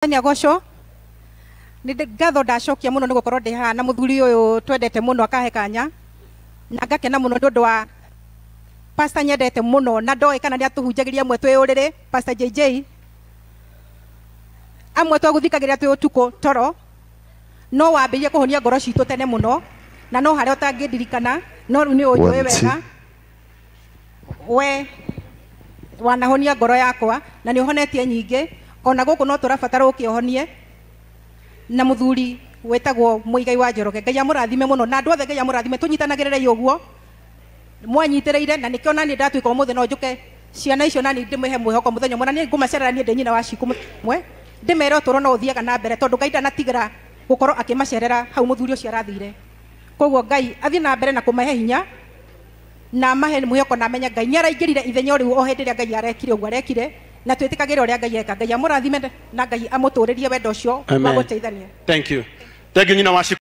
Tania goco nä ngatho ndacokia må no nä gå korwo ndä haha na må thuri å yå twendete må no akahe kanya na ngakena må no nä å ndå wa pasta nyendete må no na ndoä kana nä atå hunjagä ria amwe twä å rä rä pasta jj amwe twagå thikagä rä ra tukå toro no wambä kuhonia kå honia ngoro citå tene må no na no harä a å ndirikana no rä u nä å njå wega we wanahonia ngoro yakwa na nä å honetie nyingä ona guku no tå ukihonie na muthuri wetagwo muigai wa njoroge ngai amurathime muno na andå othe ngai amurathime tunyitanagirire yoguo nyitanagä ire na nikio nani ndatuä ka må no njuke ciana icio nani ndimuhe mä he mwä hoko må thenya må na nä nyina wa ciku mwe ndä mere no uthiaga na mbere tondu ngai ndanatigä ra gå korwo hau muthuri ucio arathire koguo ngai athi na mbere na kumahe hinya na mahe mwä hoko na menya ngai nä araingä rire ithenya å rä u ngai arekire å arekire na twä tä twĩtĩkagĩra ũrĩa ngai eka ngai amũrathime na ngai amå tå rä rie wenda å cio thengi nyina waciku